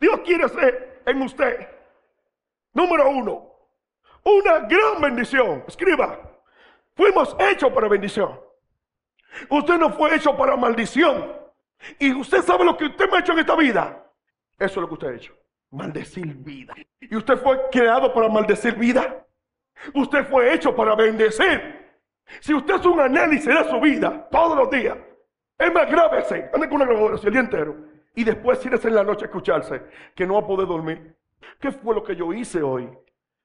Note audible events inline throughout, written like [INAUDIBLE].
Dios quiere hacer en usted, número uno, una gran bendición. Escriba, fuimos hechos para bendición. Usted no fue hecho para maldición. Y usted sabe lo que usted me ha hecho en esta vida. Eso es lo que usted ha hecho. Maldecir vida. Y usted fue creado para maldecir vida. Usted fue hecho para bendecir. Si usted es un análisis de su vida todos los días, es más, grave Ande con una grabadora el día entero y después tienes en la noche a escucharse que no va a poder dormir. ¿Qué fue lo que yo hice hoy?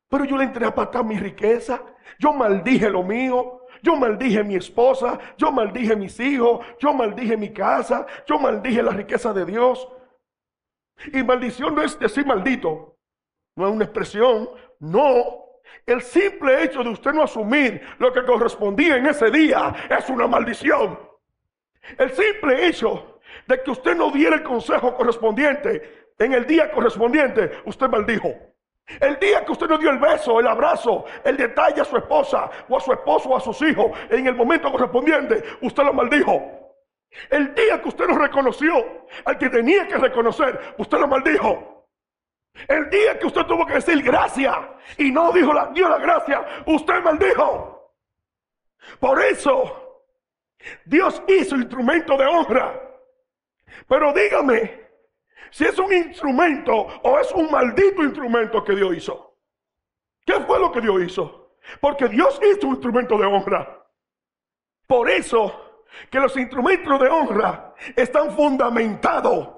Pero yo le entré a patar mi riqueza, yo maldije lo mío, yo maldije mi esposa, yo maldije mis hijos, yo maldije mi casa, yo maldije la riqueza de Dios. Y maldición no es decir maldito, no es una expresión, no. El simple hecho de usted no asumir lo que correspondía en ese día es una maldición. El simple hecho de que usted no diera el consejo correspondiente en el día correspondiente, usted maldijo. El día que usted no dio el beso, el abrazo, el detalle a su esposa o a su esposo o a sus hijos, en el momento correspondiente, usted lo maldijo. El día que usted no reconoció al que tenía que reconocer, usted lo maldijo. El día que usted tuvo que decir gracias y no dijo la, dio la gracia, usted maldijo. Por eso, Dios hizo instrumento de honra pero dígame si es un instrumento o es un maldito instrumento que Dios hizo. ¿Qué fue lo que Dios hizo? Porque Dios hizo un instrumento de honra. Por eso que los instrumentos de honra están fundamentados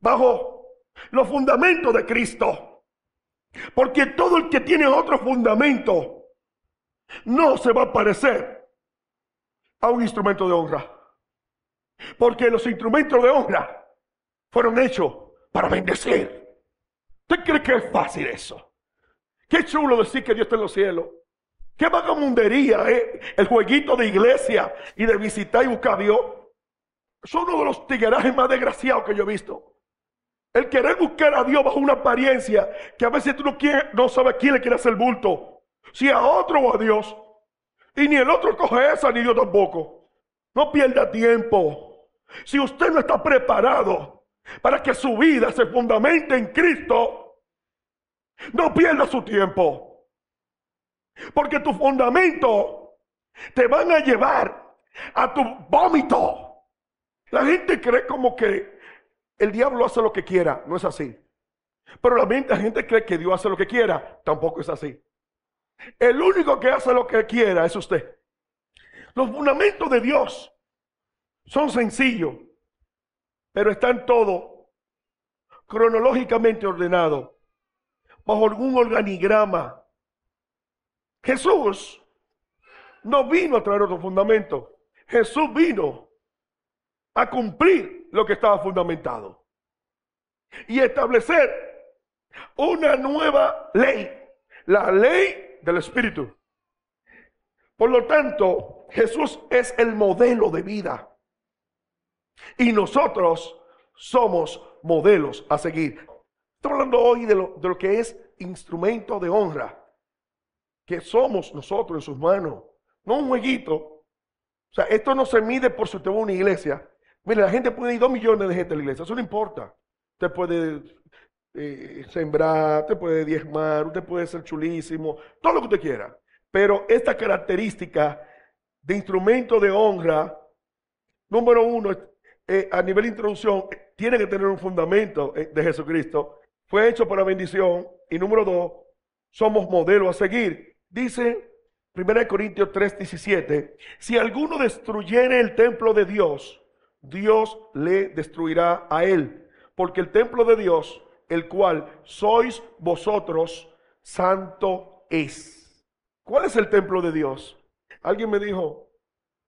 bajo los fundamentos de Cristo. Porque todo el que tiene otro fundamento no se va a parecer a un instrumento de honra. Porque los instrumentos de honra fueron hechos para bendecir. ¿Usted cree que es fácil eso? Qué chulo decir que Dios está en los cielos. Qué vagabundería es... ¿eh? el jueguito de iglesia y de visitar y buscar a Dios. Son uno de los tiguerajes más desgraciados que yo he visto. El querer buscar a Dios bajo una apariencia que a veces tú no, quieres, no sabes a quién le quiere hacer bulto. Si a otro o a Dios. Y ni el otro coge esa, ni Dios tampoco. No pierda tiempo. Si usted no está preparado para que su vida se fundamente en Cristo, no pierda su tiempo. Porque tu fundamento te van a llevar a tu vómito. La gente cree como que el diablo hace lo que quiera, no es así. Pero la gente cree que Dios hace lo que quiera, tampoco es así. El único que hace lo que quiera es usted. Los fundamentos de Dios son sencillos, pero están todos cronológicamente ordenados, bajo algún organigrama. Jesús no vino a traer otro fundamento. Jesús vino a cumplir lo que estaba fundamentado y establecer una nueva ley, la ley del Espíritu. Por lo tanto, Jesús es el modelo de vida. Y nosotros somos modelos a seguir. Estamos hablando hoy de lo, que es instrumento de honra, que somos nosotros en sus manos, no un jueguito. O sea, esto no se mide por si usted va a una iglesia. Mire, la gente puede ir dos millones de gente a la iglesia, eso no importa. Usted puede eh, sembrar, usted puede diezmar, usted puede ser chulísimo, todo lo que usted quiera. Pero esta característica de instrumento de honra, número uno, eh, a nivel de introducción, eh, tiene que tener un fundamento eh, de Jesucristo. Fue hecho para bendición. Y número dos, somos modelo a seguir. Dice 1 Corintios 3, si alguno destruyere el templo de Dios, Dios le destruirá a él. Porque el templo de Dios, el cual sois vosotros, santo es. ¿Cuál es el templo de Dios? Alguien me dijo,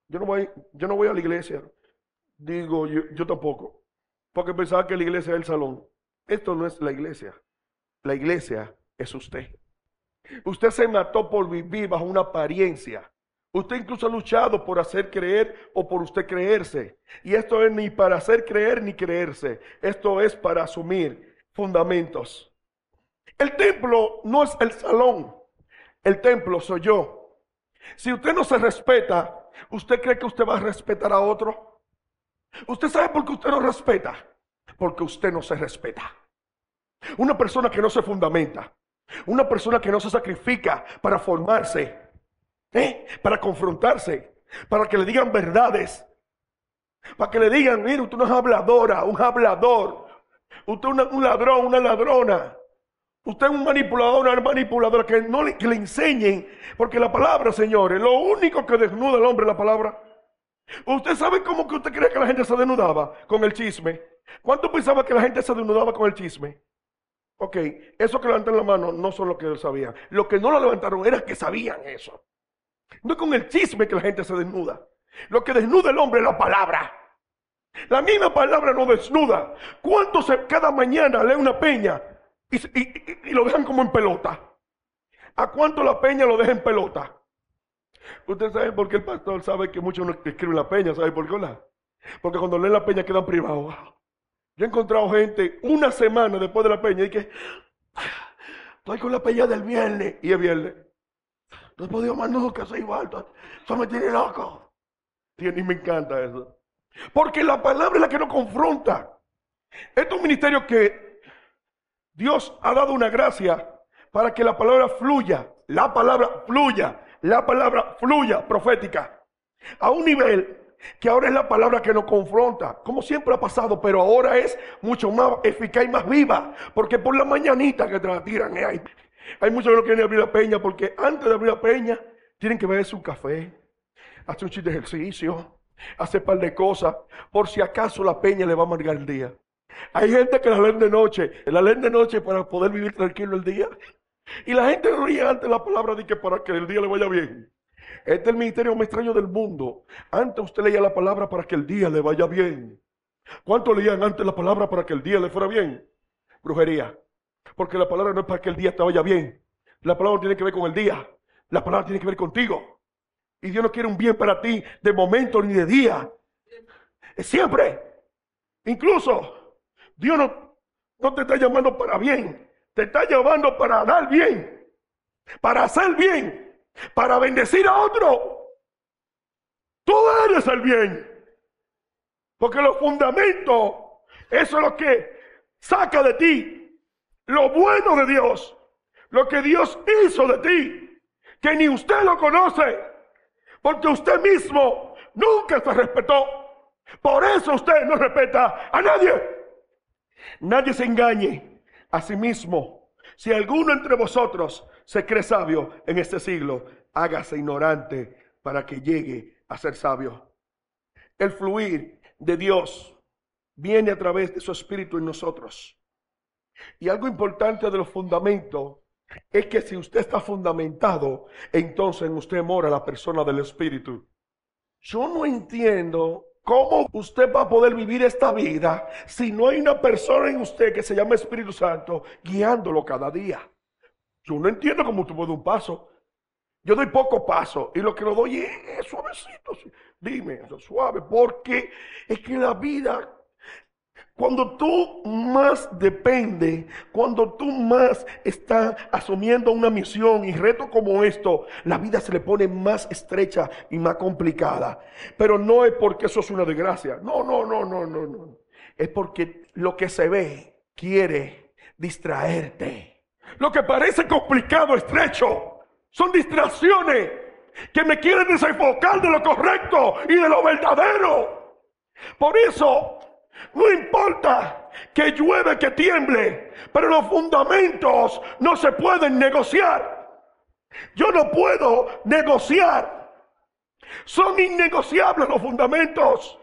yo no voy, yo no voy a la iglesia. Digo, yo, tampoco, porque pensaba que la iglesia era el salón. Esto no es la iglesia. La iglesia es usted. Usted se mató por vivir bajo una apariencia. Usted incluso ha luchado por hacer creer o por usted creerse. Y esto es ni para hacer creer ni creerse. Esto es para asumir fundamentos. El templo no es el salón. El templo soy yo. Si usted no se respeta, ¿usted cree que usted va a respetar a otro? Usted sabe por qué usted no respeta. Porque usted no se respeta. Una persona que no se fundamenta. Una persona que no se sacrifica para formarse. ¿eh? Para confrontarse. Para que le digan verdades. Para que le digan, mire, usted no es habladora, un hablador. Usted es un ladrón, una ladrona. Usted es un manipulador, una manipuladora. Que no le, le enseñen. Porque la palabra, señores, lo único que desnuda al hombre es la palabra. ¿Usted sabe cómo que usted cree que la gente se desnudaba con el chisme? ¿Cuánto pensaba que la gente se desnudaba con el chisme? Ok, eso que levantan la mano no son lo que sabían. Lo que no lo levantaron era que sabían eso. No es con el chisme que la gente se desnuda. Lo que desnuda el hombre es la palabra. La misma palabra no desnuda. se cada mañana lee una peña y, y lo dejan como en pelota? ¿A cuánto la peña lo deja en pelota? Usted sabe por qué el pastor sabe que muchos no escriben la peña, ¿sabe por qué? Porque cuando leen la peña quedan privados. Yo he encontrado gente una semana después de la peña y que estoy con la peña del viernes y el viernes. No he podido más nunca, soy igual, eso me tiene loco. Y me encanta eso. Porque la palabra es la que nos confronta. Este es un ministerio que Dios ha dado una gracia para que la palabra fluya. La palabra fluya la palabra fluya profética a un nivel que ahora es la palabra que nos confronta, como siempre ha pasado, pero ahora es mucho más eficaz y más viva, porque por la mañanita que te la tiran, eh, hay, muchos que no quieren abrir la peña, porque antes de abrir la peña tienen que beber su café, hacer un chiste de ejercicio, hacer un par de cosas, por si acaso la peña le va a amargar el día. Hay gente que la leen de noche, la leen de noche para poder vivir tranquilo el día. Y la gente ríe antes ante la palabra de que para que el día le vaya bien. Este es el ministerio más extraño del mundo. Antes usted leía la palabra para que el día le vaya bien. ¿Cuánto leían antes la palabra para que el día le fuera bien? Brujería. Porque la palabra no es para que el día te vaya bien. La palabra tiene que ver con el día. La palabra tiene que ver contigo. Y Dios no quiere un bien para ti de momento ni de día. siempre. Incluso Dios no, no te está llamando para bien te está llevando para dar bien, para hacer bien, para bendecir a otro. Tú eres el bien. Porque los fundamentos, eso es lo que saca de ti lo bueno de Dios, lo que Dios hizo de ti, que ni usted lo conoce, porque usted mismo nunca se respetó. Por eso usted no respeta a nadie. Nadie se engañe. Asimismo, si alguno entre vosotros se cree sabio en este siglo, hágase ignorante para que llegue a ser sabio. El fluir de Dios viene a través de su Espíritu en nosotros. Y algo importante de los fundamentos es que si usted está fundamentado, entonces en usted mora la persona del Espíritu. Yo no entiendo ¿Cómo usted va a poder vivir esta vida si no hay una persona en usted que se llama Espíritu Santo guiándolo cada día? Yo no entiendo cómo puede dar un paso. Yo doy poco paso y lo que lo doy es, suavecito. Dime, suave, porque es que la vida cuando tú más depende, cuando tú más estás asumiendo una misión y reto como esto, la vida se le pone más estrecha y más complicada. Pero no es porque eso es una desgracia. No, no, no, no, no, no. Es porque lo que se ve quiere distraerte. Lo que parece complicado, estrecho, son distracciones que me quieren desenfocar de lo correcto y de lo verdadero. Por eso no importa que llueve, que tiemble, pero los fundamentos no se pueden negociar. Yo no puedo negociar. Son innegociables los fundamentos.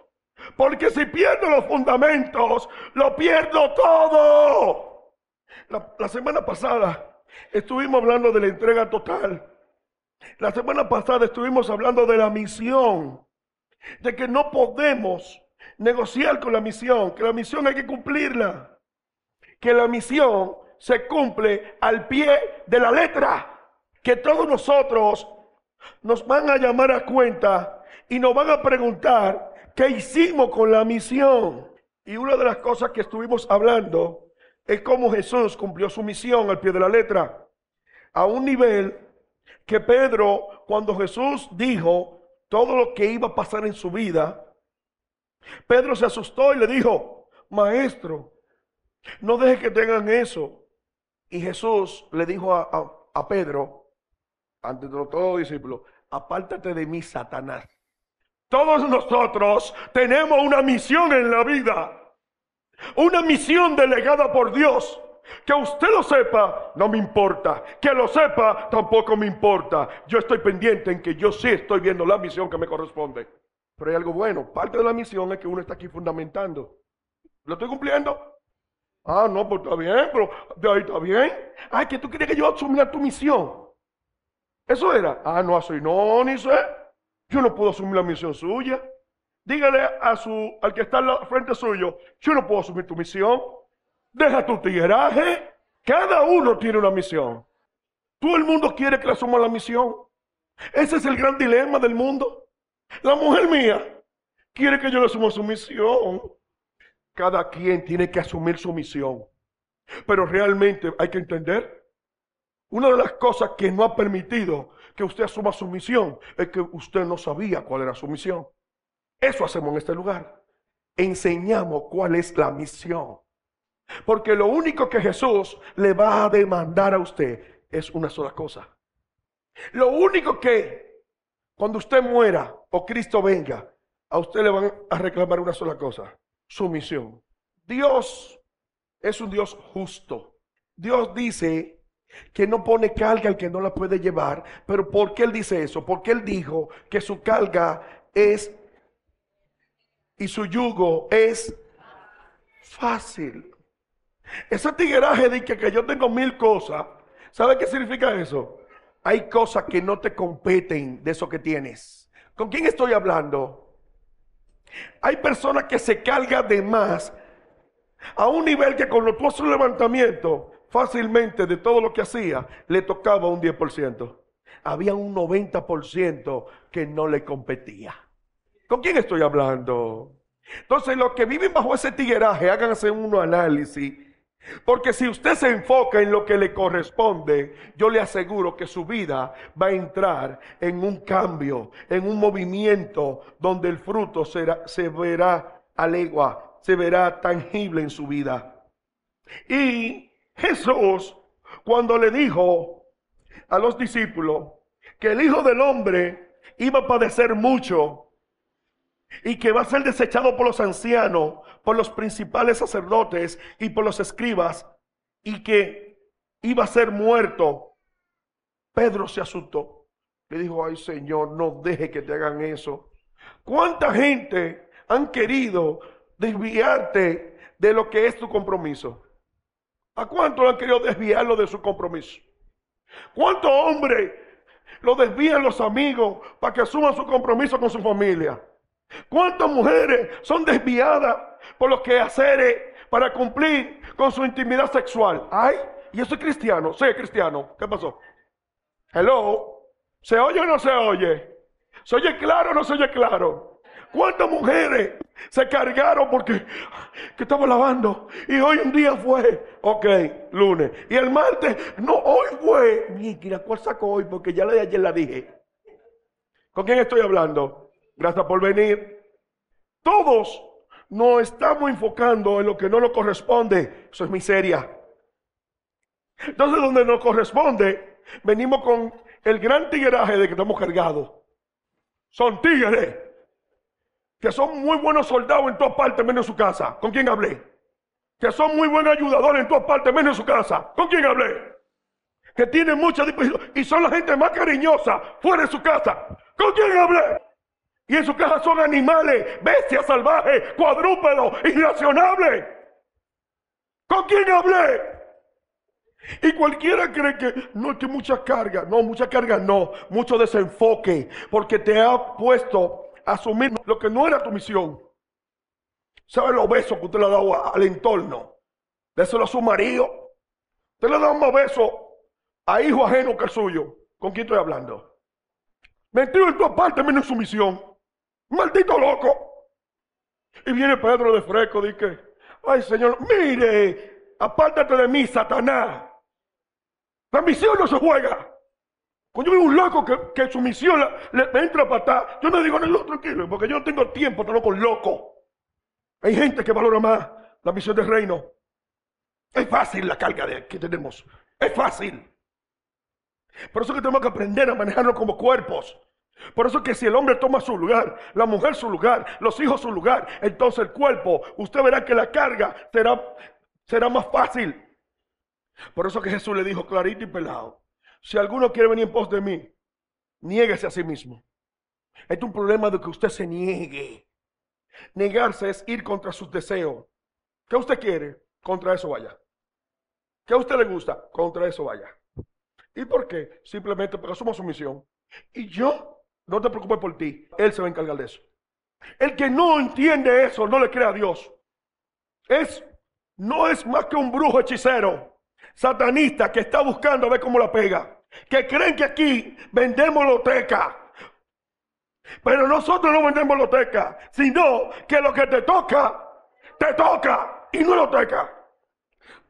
Porque si pierdo los fundamentos, lo pierdo todo. La, semana pasada estuvimos hablando de la entrega total. La semana pasada estuvimos hablando de la misión. De que no podemos negociar con la misión, que la misión hay que cumplirla, que la misión se cumple al pie de la letra, que todos nosotros nos van a llamar a cuenta y nos van a preguntar qué hicimos con la misión. Y una de las cosas que estuvimos hablando es cómo Jesús cumplió su misión al pie de la letra, a un nivel que Pedro, cuando Jesús dijo todo lo que iba a pasar en su vida, Pedro se asustó y le dijo, maestro, no deje que tengan eso. Y Jesús le dijo a, a Pedro, ante todo discípulo, apártate de mí, Satanás. Todos nosotros tenemos una misión en la vida, una misión delegada por Dios. Que usted lo sepa, no me importa. Que lo sepa, tampoco me importa. Yo estoy pendiente en que yo sí estoy viendo la misión que me corresponde. Pero hay algo bueno. Parte de la misión es que uno está aquí fundamentando. ¿Lo estoy cumpliendo? Ah, no, pues está bien, pero de ahí está bien. Ay, que tú quieres que yo asumiera tu misión. Eso era. Ah, no, así no, ni sé. Yo no puedo asumir la misión suya. Dígale a su, al que está al frente suyo, yo no puedo asumir tu misión. Deja tu tigueraje. Cada uno tiene una misión. Todo el mundo quiere que le asuma la misión. Ese es el gran dilema del mundo. La mujer mía quiere que yo le asuma su misión. Cada quien tiene que asumir su misión. Pero realmente hay que entender, una de las cosas que no ha permitido que usted asuma su misión es que usted no sabía cuál era su misión. Eso hacemos en este lugar. Enseñamos cuál es la misión. Porque lo único que Jesús le va a demandar a usted es una sola cosa. Lo único que cuando usted muera, o Cristo venga, a usted le van a reclamar una sola cosa, sumisión. Dios es un Dios justo. Dios dice que no pone carga al que no la puede llevar, pero ¿por qué Él dice eso? Porque Él dijo que su carga es y su yugo es fácil. Ese tigueraje de que, que yo tengo mil cosas, ¿sabe qué significa eso? Hay cosas que no te competen de eso que tienes. ¿Con quién estoy hablando? Hay personas que se cargan de más a un nivel que con los su levantamiento fácilmente de todo lo que hacía le tocaba un 10%. Había un 90% que no le competía. ¿Con quién estoy hablando? Entonces los que viven bajo ese tigueraje, háganse uno análisis porque si usted se enfoca en lo que le corresponde, yo le aseguro que su vida va a entrar en un cambio, en un movimiento donde el fruto será, se verá a se verá tangible en su vida. Y Jesús, cuando le dijo a los discípulos que el Hijo del Hombre iba a padecer mucho, y que va a ser desechado por los ancianos, por los principales sacerdotes y por los escribas, y que iba a ser muerto. Pedro se asustó. Le dijo, ay Señor, no deje que te hagan eso. ¿Cuánta gente han querido desviarte de lo que es tu compromiso? ¿A cuánto han querido desviarlo de su compromiso? ¿Cuánto hombre lo desvían los amigos para que asuman su compromiso con su familia? ¿Cuántas mujeres son desviadas por lo que quehaceres para cumplir con su intimidad sexual? Ay, y eso es cristiano, soy cristiano. ¿Qué pasó? Hello, ¿se oye o no se oye? ¿Se oye claro o no se oye claro? ¿Cuántas mujeres se cargaron porque estamos lavando? Y hoy un día fue, ok, lunes. Y el martes, no, hoy fue. Mira, ¿cuál sacó hoy? Porque ya la de ayer la dije. ¿Con quién estoy hablando? Gracias por venir. Todos nos estamos enfocando en lo que no nos corresponde. Eso es miseria. Entonces, donde nos corresponde, venimos con el gran tigueraje de que estamos cargados. Son tigres que son muy buenos soldados en todas partes, menos en su casa. ¿Con quién hablé? Que son muy buenos ayudadores en todas partes, menos en su casa. ¿Con quién hablé? Que tienen mucha disposición y son la gente más cariñosa fuera de su casa. ¿Con quién hablé? Y en su casa son animales, bestias salvajes, cuadrúpedos, irracionables. ¿Con quién hablé? Y cualquiera cree que no tiene mucha carga, no, mucha carga no, mucho desenfoque, porque te ha puesto a asumir lo que no era tu misión. ¿Sabe los besos que usted le ha dado al entorno? Déselo a su marido. Usted le ha dado más besos a hijo ajeno que el suyo. ¿Con quién estoy hablando? Mentido en tu parte, menos su misión maldito loco. Y viene Pedro de fresco, dice, ay Señor, mire, apártate de mí, Satanás. La misión no se juega. Cuando yo veo un loco que, su misión le, entra a atrás, yo me digo, no, tranquilo, porque yo no tengo tiempo, estoy loco, loco. Hay gente que valora más la misión del reino. Es fácil la carga que tenemos. Es fácil. Por eso que tenemos que aprender a manejarnos como cuerpos. Por eso que si el hombre toma su lugar, la mujer su lugar, los hijos su lugar, entonces el cuerpo, usted verá que la carga será, será más fácil. Por eso que Jesús le dijo clarito y pelado, si alguno quiere venir en pos de mí, niéguese a sí mismo. Este es un problema de que usted se niegue. Negarse es ir contra sus deseos. ¿Qué usted quiere? Contra eso vaya. ¿Qué a usted le gusta? Contra eso vaya. ¿Y por qué? Simplemente porque su misión. Y yo no te preocupes por ti. Él se va a encargar de eso. El que no entiende eso no le cree a Dios. Es, no es más que un brujo hechicero, satanista, que está buscando a ver cómo la pega. Que creen que aquí vendemos loteca. Pero nosotros no vendemos loteca, sino que lo que te toca, te toca y no loteca.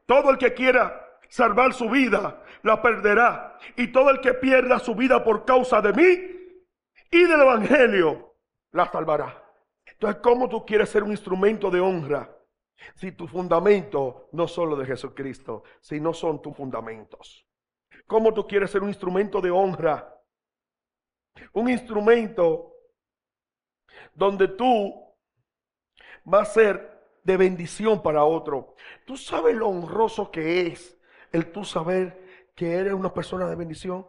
Todo el que quiera salvar su vida, la perderá. Y todo el que pierda su vida por causa de mí, y del Evangelio, la salvará. Entonces, ¿cómo tú quieres ser un instrumento de honra si tu fundamento no solo de Jesucristo, si no son tus fundamentos? ¿Cómo tú quieres ser un instrumento de honra? Un instrumento donde tú vas a ser de bendición para otro. Tú sabes lo honroso que es el tú saber que eres una persona de bendición.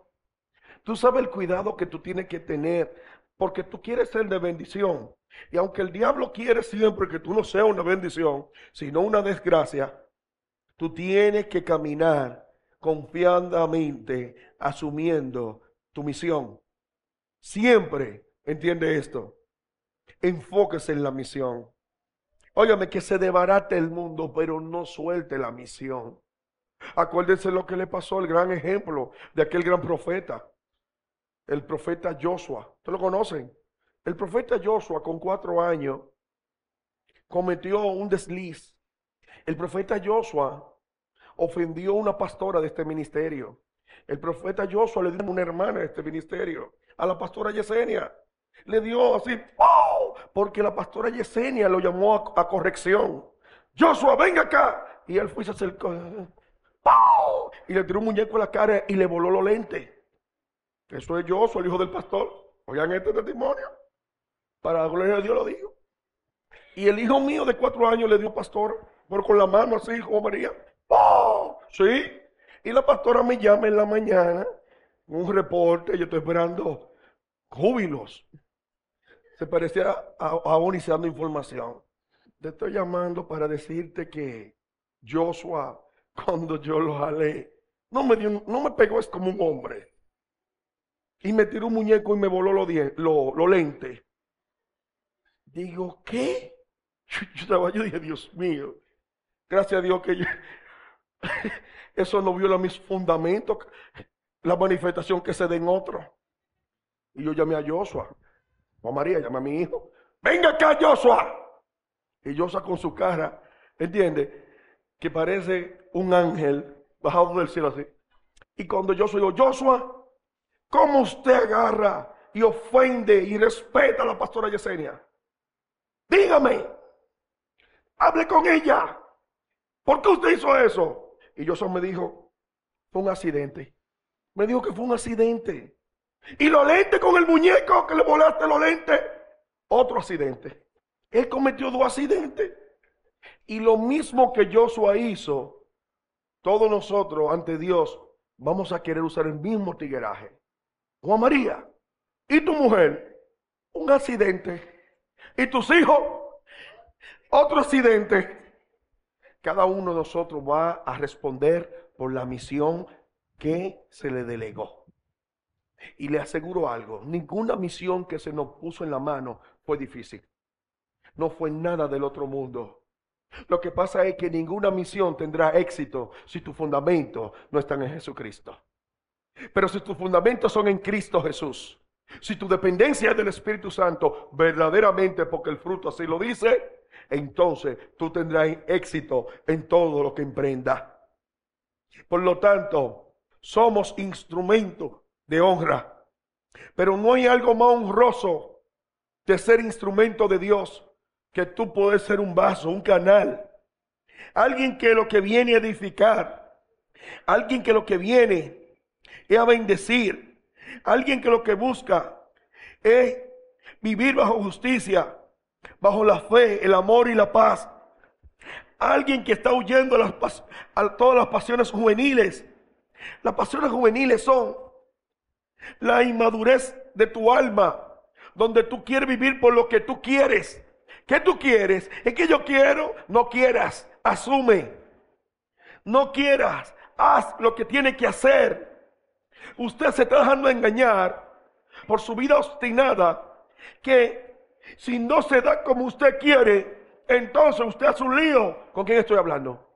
Tú sabes el cuidado que tú tienes que tener porque tú quieres ser de bendición. Y aunque el diablo quiere siempre que tú no seas una bendición, sino una desgracia, tú tienes que caminar confiadamente asumiendo tu misión. Siempre entiende esto. Enfóquese en la misión. Óyame que se debarate el mundo, pero no suelte la misión. Acuérdense lo que le pasó al gran ejemplo de aquel gran profeta el profeta Joshua. ¿Ustedes lo conocen? El profeta Joshua con cuatro años cometió un desliz. El profeta Joshua ofendió a una pastora de este ministerio. El profeta Joshua le dio a una hermana de este ministerio, a la pastora Yesenia. Le dio así, ¡pau! Porque la pastora Yesenia lo llamó a, corrección. Joshua, venga acá. Y él fue y se acercó. Y le tiró un muñeco a la cara y le voló los lentes. Que soy yo, soy el hijo del pastor. Oigan este testimonio. Para la gloria de Dios lo digo. Y el hijo mío de cuatro años le dio pastor, por con la mano así, como María. ¡Oh! Sí. Y la pastora me llama en la mañana, un reporte, yo estoy esperando júbilos. Se parecía a, información. Te estoy llamando para decirte que Joshua, cuando yo lo jalé, no me, dio, no me pegó, es como un hombre y me tiró un muñeco y me voló los, lo, lo lentes. Digo, ¿qué? Yo, estaba, yo dije, Dios mío, gracias a Dios que yo, [LAUGHS] eso no viola mis fundamentos, la manifestación que se den otro. Y yo llamé a Joshua, o María, llamé a mi hijo, venga acá Joshua. Y Joshua con su cara, ¿entiende? Que parece un ángel bajado del cielo así. Y cuando Joshua dijo, Joshua, ¿Cómo usted agarra y ofende y respeta a la pastora Yesenia? Dígame, hable con ella. ¿Por qué usted hizo eso? Y Josué me dijo, fue un accidente. Me dijo que fue un accidente. Y los lentes con el muñeco que le volaste los lentes, otro accidente. Él cometió dos accidentes. Y lo mismo que Joshua hizo, todos nosotros ante Dios vamos a querer usar el mismo tigueraje. Juan María, y tu mujer, un accidente. Y tus hijos, otro accidente. Cada uno de nosotros va a responder por la misión que se le delegó. Y le aseguro algo, ninguna misión que se nos puso en la mano fue difícil. No fue nada del otro mundo. Lo que pasa es que ninguna misión tendrá éxito si tu fundamento no está en Jesucristo. Pero si tus fundamentos son en Cristo Jesús, si tu dependencia es del Espíritu Santo, verdaderamente porque el fruto así lo dice, entonces tú tendrás éxito en todo lo que emprenda. Por lo tanto, somos instrumentos de honra. Pero no hay algo más honroso de ser instrumento de Dios que tú puedes ser un vaso, un canal. Alguien que lo que viene a edificar, alguien que lo que viene es a bendecir. Alguien que lo que busca es vivir bajo justicia, bajo la fe, el amor y la paz. Alguien que está huyendo a, las, a todas las pasiones juveniles. Las pasiones juveniles son la inmadurez de tu alma, donde tú quieres vivir por lo que tú quieres. ¿Qué tú quieres? Es que yo quiero, no quieras, asume. No quieras, haz lo que tiene que hacer. Usted se está dejando engañar por su vida obstinada que si no se da como usted quiere, entonces usted hace un lío. ¿Con quién estoy hablando?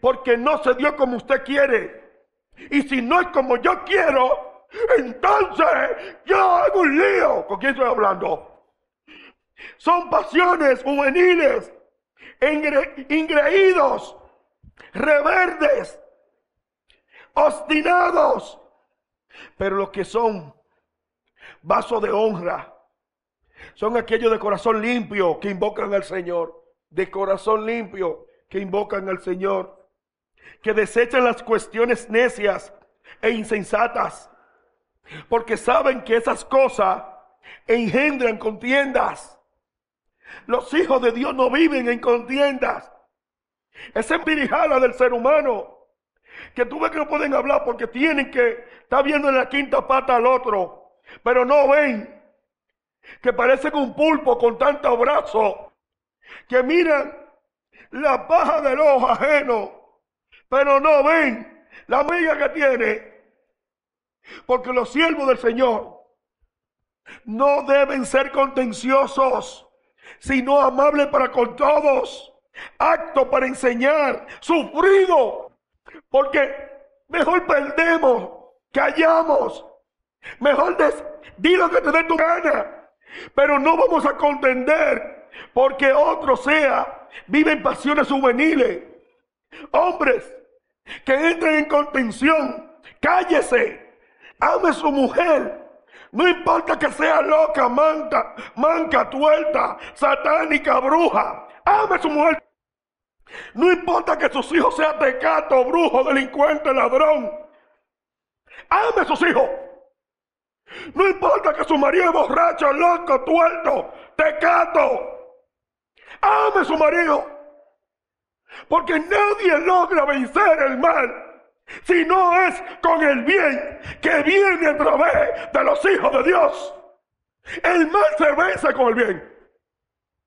Porque no se dio como usted quiere. Y si no es como yo quiero, entonces yo hago un lío. ¿Con quién estoy hablando? Son pasiones juveniles, ingreídos, reverdes, obstinados. Pero los que son Vaso de honra son aquellos de corazón limpio que invocan al Señor. De corazón limpio que invocan al Señor. Que desechan las cuestiones necias e insensatas. Porque saben que esas cosas engendran contiendas. Los hijos de Dios no viven en contiendas. Es empirijada del ser humano que tú ves que no pueden hablar porque tienen que estar viendo en la quinta pata al otro, pero no ven que parecen un pulpo con tantos brazos, que miran la paja del ojo ajeno, pero no ven la amiga que tiene, porque los siervos del Señor no deben ser contenciosos, sino amables para con todos, acto para enseñar, sufrido porque mejor perdemos, callamos. Mejor des, lo que te dé tu gana. Pero no vamos a contender porque otro sea, vive en pasiones juveniles. Hombres que entren en contención, cállese. Ame su mujer, no importa que sea loca, manta, manca, tuerta, satánica, bruja. Ame a su mujer. No importa que sus hijos sean tecato, brujo, delincuente, ladrón. Ame a sus hijos. No importa que su marido es borracho, loco, tuerto, tecato. Ame a su marido. Porque nadie logra vencer el mal si no es con el bien que viene a través de los hijos de Dios. El mal se vence con el bien.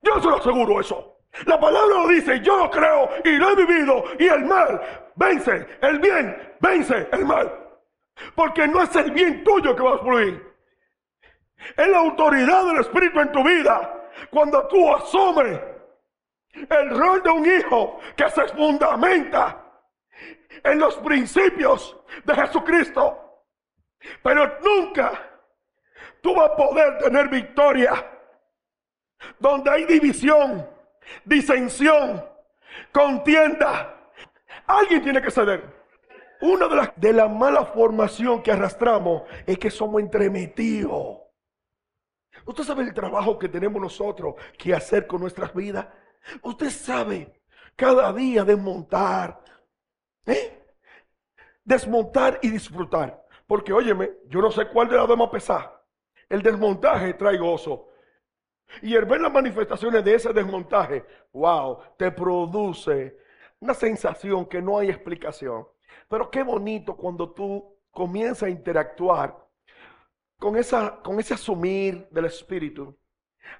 Yo se lo aseguro eso. La palabra lo dice, yo lo creo y lo he vivido y el mal vence, el bien vence el mal. Porque no es el bien tuyo que va a fluir. Es la autoridad del Espíritu en tu vida. Cuando tú asumes el rol de un hijo que se fundamenta en los principios de Jesucristo. Pero nunca tú vas a poder tener victoria donde hay división disensión, contienda. Alguien tiene que ceder. Una de las de la mala formación que arrastramos es que somos entremetidos. Usted sabe el trabajo que tenemos nosotros que hacer con nuestras vidas. Usted sabe cada día desmontar, ¿eh? desmontar y disfrutar. Porque óyeme, yo no sé cuál de las dos más pesar. El desmontaje trae gozo, y el ver las manifestaciones de ese desmontaje, wow, te produce una sensación que no hay explicación. Pero qué bonito cuando tú comienzas a interactuar con, esa, con ese asumir del Espíritu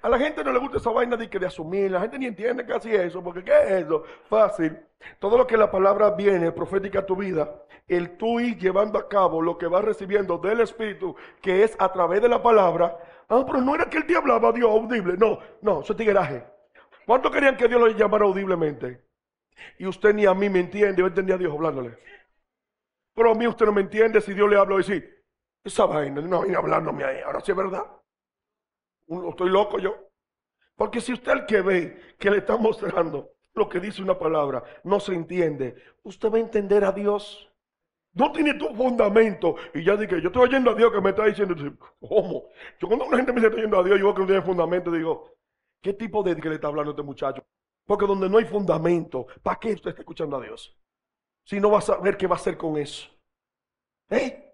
a la gente no le gusta esa vaina de, que de asumir, la gente ni entiende casi eso, porque ¿qué es eso? Fácil. Todo lo que la palabra viene profética a tu vida, el tú ir llevando a cabo lo que vas recibiendo del Espíritu, que es a través de la palabra. Ah, pero no era que el día hablaba Dios audible. No, no, eso es tigueraje. ¿Cuánto querían que Dios lo llamara audiblemente? Y usted ni a mí me entiende, yo entendía a Dios hablándole. Pero a mí usted no me entiende si Dios le habla y sí, esa vaina, no viene hablándome ahí, ahora sí es verdad. Estoy loco yo. Porque si usted el que ve, que le está mostrando lo que dice una palabra, no se entiende, usted va a entender a Dios. No tiene tu fundamento. Y ya dije, yo estoy oyendo a Dios que me está diciendo, ¿cómo? Yo cuando una gente me dice, estoy oyendo a Dios, yo creo que no tiene fundamento, digo, ¿qué tipo de que le está hablando este muchacho? Porque donde no hay fundamento, ¿para qué usted está escuchando a Dios? Si no va a saber qué va a hacer con eso. ¿Eh?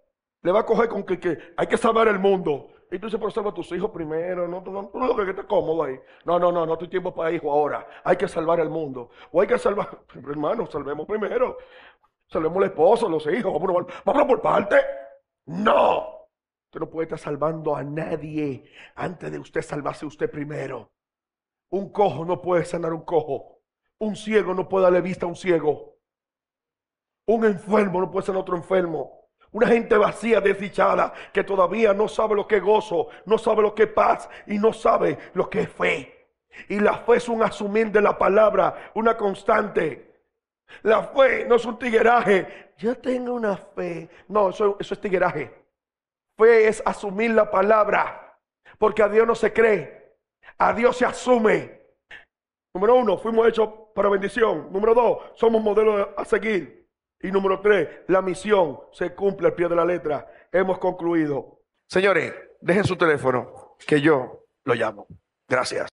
Le va a coger con que, que hay que salvar el mundo. Y tú dices, pero salva a tus hijos primero, no, tú no, que te cómodo ahí. No, no, no, no tu tiempo para hijo ahora. Hay que salvar al mundo. O hay que salvar, [LAUGHS] hermano, salvemos primero. Salvemos al esposo, los hijos, vamos vámonos por parte. No. Usted no puede estar salvando a nadie antes de usted salvarse usted primero. Un cojo no puede sanar un cojo. Un ciego no puede darle vista a un ciego. Un enfermo no puede sanar a otro enfermo. Una gente vacía, desdichada, que todavía no sabe lo que es gozo, no sabe lo que es paz y no sabe lo que es fe. Y la fe es un asumir de la palabra, una constante. La fe no es un tigueraje. Yo tengo una fe. No, eso, es tigueraje. Fe es asumir la palabra. Porque a Dios no se cree. A Dios se asume. Número uno, fuimos hechos para bendición. Número dos, somos modelos a seguir. Y número tres, la misión se cumple al pie de la letra. Hemos concluido. Señores, dejen su teléfono, que yo lo llamo. Gracias.